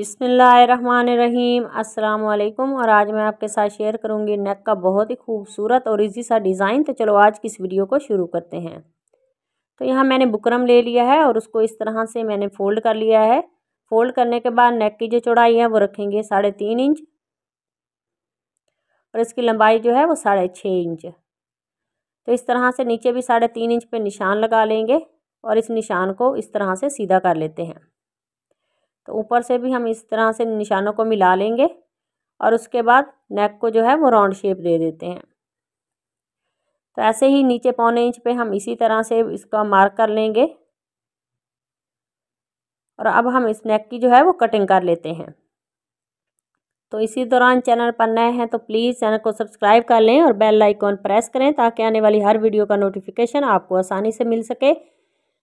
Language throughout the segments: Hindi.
अस्सलाम वालेकुम और आज मैं आपके साथ शेयर करूंगी नेक का बहुत ही खूबसूरत और इजी सा डिज़ाइन तो चलो आज की इस वीडियो को शुरू करते हैं तो यहाँ मैंने बुकरम ले लिया है और उसको इस तरह से मैंने फ़ोल्ड कर लिया है फ़ोल्ड करने के बाद नेक की जो चौड़ाई है वो रखेंगे साढ़े तीन इंच और इसकी लंबाई जो है वो साढ़े छः इंच तो इस तरह से नीचे भी साढ़े तीन इंच पर निशान लगा लेंगे और इस निशान को इस तरह से सीधा कर लेते हैं तो ऊपर से भी हम इस तरह से निशानों को मिला लेंगे और उसके बाद नेक को जो है वो राउंड शेप दे देते हैं तो ऐसे ही नीचे पौने इंच पे हम इसी तरह से इसका मार्क कर लेंगे और अब हम इस नेक की जो है वो कटिंग कर लेते हैं तो इसी दौरान चैनल पर नए हैं तो प्लीज़ चैनल को सब्सक्राइब कर लें और बेल आइकॉन प्रेस करें ताकि आने वाली हर वीडियो का नोटिफिकेशन आपको आसानी से मिल सके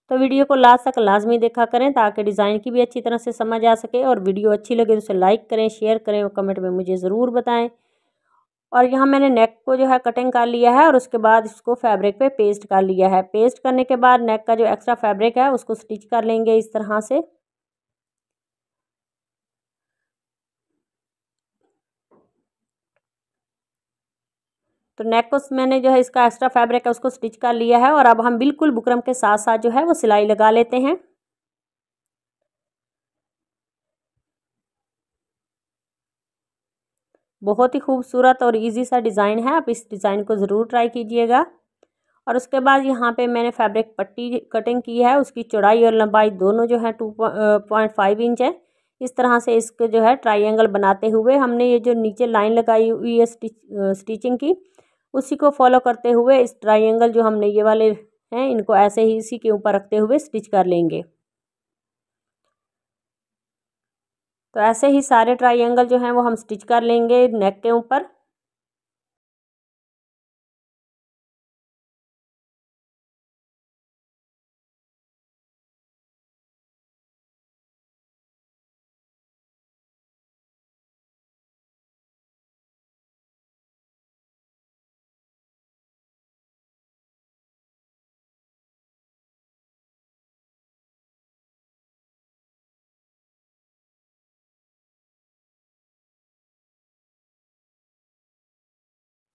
तो वीडियो को लास्ट तक लाजमी देखा करें ताकि डिज़ाइन की भी अच्छी तरह से समझ आ सके और वीडियो अच्छी लगे तो उसे लाइक करें शेयर करें और कमेंट में मुझे ज़रूर बताएं और यहाँ मैंने नेक को जो है कटिंग कर लिया है और उसके बाद इसको फैब्रिक पे पेस्ट कर लिया है पेस्ट करने के बाद नेक का जो एक्स्ट्रा फैब्रिक है उसको स्टिच कर लेंगे इस तरह से तो नेक को मैंने जो है इसका एक्स्ट्रा फैब्रिक है उसको स्टिच कर लिया है और अब हम बिल्कुल बुकरम के साथ साथ जो है वो सिलाई लगा लेते हैं बहुत ही खूबसूरत और इजी सा डिज़ाइन है आप इस डिज़ाइन को ज़रूर ट्राई कीजिएगा और उसके बाद यहाँ पे मैंने फैब्रिक पट्टी कटिंग की है उसकी चौड़ाई और लंबाई दोनों जो है टू पॉइंट फाइव इंच है इस तरह से इसको जो है ट्राइंगल बनाते हुए हमने ये जो नीचे लाइन लगाई हुई है स्टिच स्टिचिंग की उसी को फॉलो करते हुए इस ट्राइंगल जो हमने ये वाले हैं इनको ऐसे ही इसी के ऊपर रखते हुए स्टिच कर लेंगे तो ऐसे ही सारे ट्राइंगल जो हैं वो हम स्टिच कर लेंगे नेक के ऊपर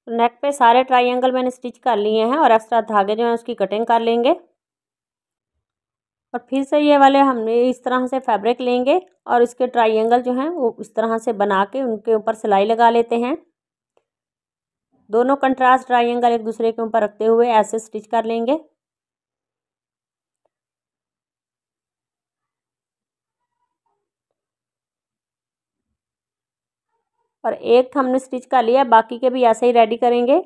तो नेक पे सारे ट्राइंगल मैंने स्टिच कर लिए हैं और एक्स्ट्रा धागे जो है उसकी कटिंग कर लेंगे और फिर से ये वाले हमने इस तरह से फैब्रिक लेंगे और इसके ट्राइंगल जो हैं वो इस तरह से बना के उनके ऊपर सिलाई लगा लेते हैं दोनों कंट्रास्ट ट्राइंगल एक दूसरे के ऊपर रखते हुए ऐसे स्टिच कर लेंगे और एक तो हमने स्टिच कर लिया बाकी के भी ऐसे ही रेडी करेंगे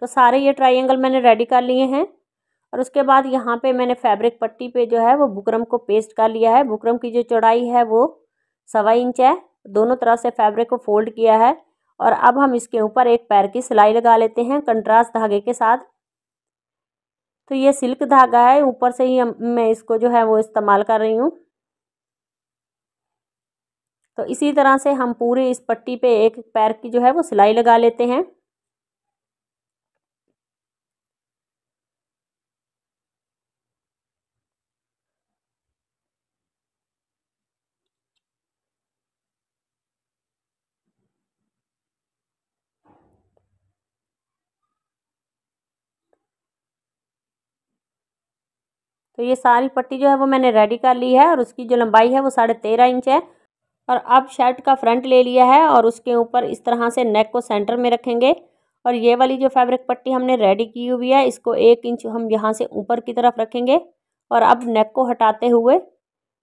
तो सारे ये ट्राइंगल मैंने रेडी कर लिए हैं और उसके बाद यहाँ पे मैंने फैब्रिक पट्टी पे जो है वो बुकरम को पेस्ट कर लिया है बुकरम की जो चौड़ाई है वो सवा इंच है दोनों तरफ से फैब्रिक को फोल्ड किया है और अब हम इसके ऊपर एक पैर की सिलाई लगा लेते हैं कंट्रास्ट धागे के साथ तो ये सिल्क धागा है ऊपर से ही हम मैं इसको जो है वो इस्तेमाल कर रही हूँ तो इसी तरह से हम पूरे इस पट्टी पे एक पैर की जो है वो सिलाई लगा लेते हैं तो ये सारी पट्टी जो है वो मैंने रेडी कर ली है और उसकी जो लंबाई है वो साढ़े तेरह इंच है और अब शर्ट का फ्रंट ले लिया है और उसके ऊपर इस तरह से नेक को सेंटर में रखेंगे और ये वाली जो फैब्रिक पट्टी हमने रेडी की हुई है इसको एक इंच हम यहाँ से ऊपर की तरफ रखेंगे और अब नेक को हटाते हुए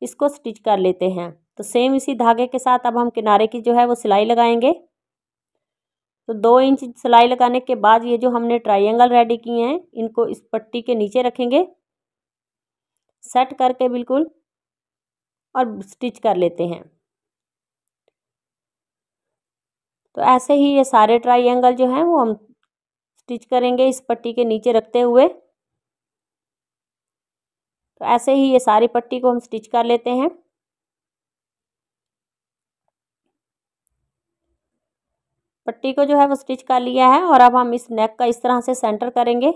इसको स्टिच कर लेते हैं तो सेम इसी धागे के साथ अब हम किनारे की जो है वो सिलाई लगाएंगे तो दो इंच सिलाई लगाने के बाद ये जो हमने ट्राइंगल रेडी किए हैं इनको इस पट्टी के नीचे रखेंगे सेट करके बिल्कुल और स्टिच कर लेते हैं तो ऐसे ही ये सारे ट्राइंगल जो हैं वो हम स्टिच करेंगे इस पट्टी के नीचे रखते हुए तो ऐसे ही ये सारी पट्टी को हम स्टिच कर लेते हैं पट्टी को जो है वो स्टिच कर लिया है और अब हम इस नेक का इस तरह से सेंटर करेंगे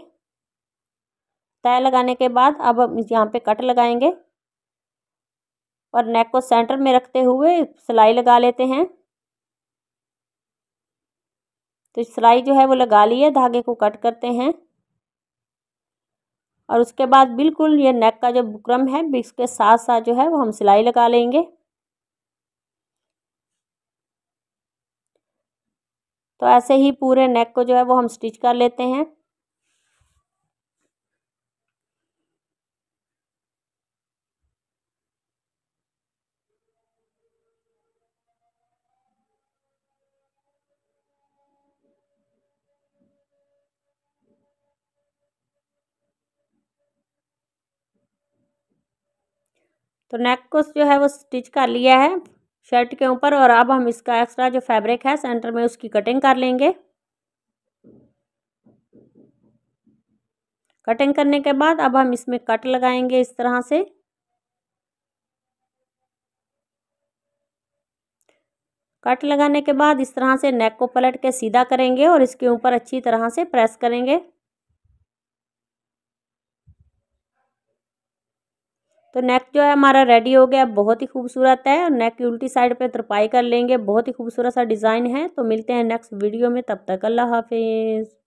तय लगाने के बाद अब हम यहाँ पे कट लगाएंगे और नेक को सेंटर में रखते हुए सिलाई लगा लेते हैं तो सिलाई जो है वो लगा ली है धागे को कट करते हैं और उसके बाद बिल्कुल ये नेक का जो बुकरम है इसके साथ साथ जो है वो हम सिलाई लगा लेंगे तो ऐसे ही पूरे नेक को जो है वो हम स्टिच कर लेते हैं तो नेक को जो है वो स्टिच कर लिया है शर्ट के ऊपर और अब हम इसका एक्स्ट्रा जो फैब्रिक है सेंटर में उसकी कटिंग कर लेंगे कटिंग करने के बाद अब हम इसमें कट लगाएंगे इस तरह से कट लगाने के बाद इस तरह से नेक को पलट के सीधा करेंगे और इसके ऊपर अच्छी तरह से प्रेस करेंगे तो नेक जो है हमारा रेडी हो गया बहुत ही खूबसूरत है नेक की उल्टी साइड पे तरपाई कर लेंगे बहुत ही खूबसूरत सा डिज़ाइन है तो मिलते हैं नेक्स्ट वीडियो में तब तक अल्लाह हाफिज़